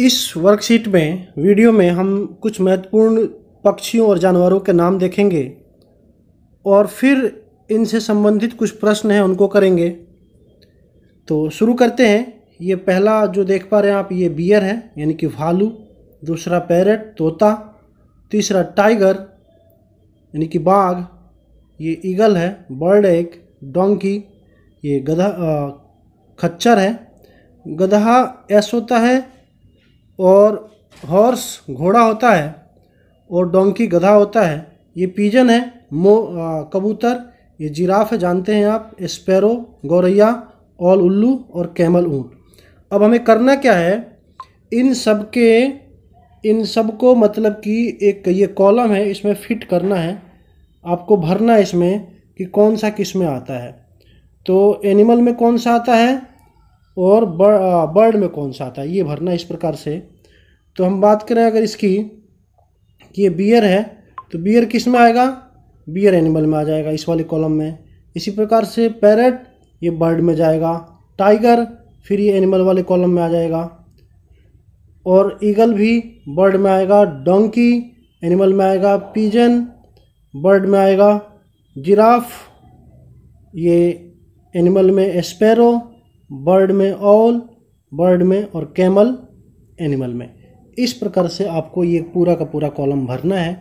इस वर्कशीट में वीडियो में हम कुछ महत्वपूर्ण पक्षियों और जानवरों के नाम देखेंगे और फिर इनसे संबंधित कुछ प्रश्न हैं उनको करेंगे तो शुरू करते हैं ये पहला जो देख पा रहे हैं आप ये बियर है यानी कि भालू दूसरा पैरट तोता तीसरा टाइगर यानी कि बाघ ये ईगल है बर्ड एक डोंकी ये गधा खच्चर है गधा ऐसा होता है और हॉर्स घोड़ा होता है और डोंकी गधा होता है ये पीजन है मो आ, कबूतर ये जिराफ है जानते हैं आप स्पैरो गौरैया ऑल उल्लू और कैमल ऊँट अब हमें करना क्या है इन सब के इन सब को मतलब कि एक ये कॉलम है इसमें फिट करना है आपको भरना है इसमें कि कौन सा किस में आता है तो एनिमल में कौन सा आता है और बर्ड में कौन सा आता है ये भरना इस प्रकार से तो हम बात करें अगर इसकी कि ये बियर है तो बियर किस में आएगा बियर एनिमल में आ जाएगा इस वाले कॉलम में इसी प्रकार से पैरट ये बर्ड में जाएगा टाइगर फिर ये एनिमल वाले कॉलम में आ जाएगा और ईगल भी बर्ड में आएगा डोंकी एनिमल में आएगा पीजन बर्ड में आएगा जिराफ ये एनिमल में स्पैरो बर्ड में ऑल बर्ड में और कैमल एनिमल में इस प्रकार से आपको ये पूरा का पूरा कॉलम भरना है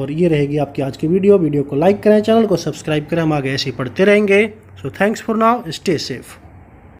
और ये रहेगी आपकी आज की वीडियो वीडियो को लाइक करें चैनल को सब्सक्राइब करें हम आगे ऐसे ही पढ़ते रहेंगे so thanks for now stay safe